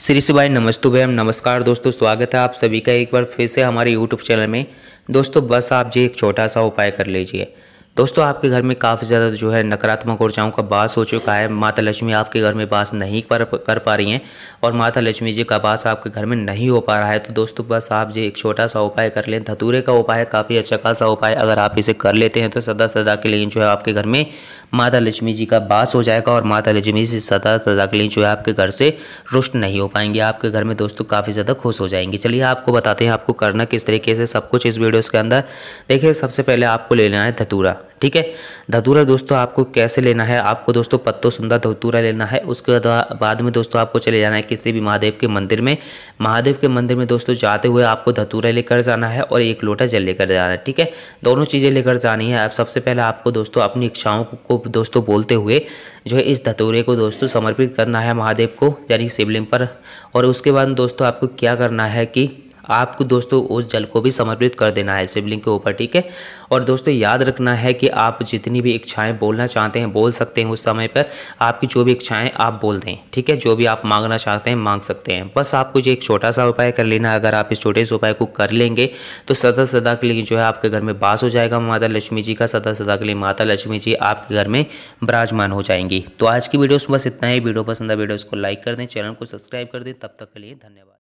श्री शिवाय नमस्तु भैम नमस्कार दोस्तों स्वागत है आप सभी का एक बार फिर से हमारे यूट्यूब चैनल में दोस्तों बस आप जी एक छोटा सा उपाय कर लीजिए दोस्तों आपके घर में काफ़ी ज़्यादा जो है नकारात्मक ऊर्जाओं का बास हो चुका है माता लक्ष्मी आपके घर में बास नहीं कर कर पा रही हैं और माता लक्ष्मी जी का बास आपके घर में नहीं हो पा रहा है तो दोस्तों बस आप जो एक छोटा सा उपाय कर लें धतूरे का उपाय काफ़ी अच्छा खासा उपाय अगर आप इसे कर लेते हैं तो सदा सदा के लिए जो है आपके घर में माता लक्ष्मी जी का बास हो जाएगा और माता लक्ष्मी जी सदा सदा के लिए जो है आपके घर से रुष्ट नहीं हो पाएंगे आपके घर में दोस्तों काफ़ी ज़्यादा खुश हो जाएंगे चलिए आपको बताते हैं आपको करना किस तरीके से सब कुछ इस वीडियोज़ के अंदर देखिए सबसे पहले आपको लेना है धतूरा ठीक है धतूरा दोस्तों आपको कैसे लेना है आपको दोस्तों पत्तो सुंदर धतूरा लेना है उसके बाद में दोस्तों आपको चले जाना है किसी भी महादेव के मंदिर में महादेव के मंदिर में दोस्तों जाते हुए आपको धतूरा लेकर जाना है और एक लोटा जल लेकर जाना है ठीक है दोनों चीज़ें लेकर जानी है आप सबसे पहले आपको दोस्तों अपनी इच्छाओं को दोस्तों बोलते हुए जो है इस धतूरे को दोस्तों समर्पित करना है महादेव को यानी शिवलिंग पर और उसके बाद दोस्तों आपको क्या करना है कि आपको दोस्तों उस जल को भी समर्पित कर देना है शिवलिंग के ऊपर ठीक है और दोस्तों याद रखना है कि आप जितनी भी इच्छाएं बोलना चाहते हैं बोल सकते हैं उस समय पर आपकी जो भी इच्छाएं आप बोल दें ठीक है जो भी आप मांगना चाहते हैं मांग सकते हैं बस आपको जो एक छोटा सा उपाय कर लेना है अगर आप इस छोटे से उपाय को कर लेंगे तो सदा सदा के लिए जो है आपके घर में बास हो जाएगा माता लक्ष्मी जी का सदा सदा के लिए माता लक्ष्मी जी आपके घर में विराजमान हो जाएंगी तो आज की वीडियो बस इतना ही वीडियो पसंद है वीडियो को लाइक कर दें चैनल को सब्सक्राइब कर दें तब तक के लिए धन्यवाद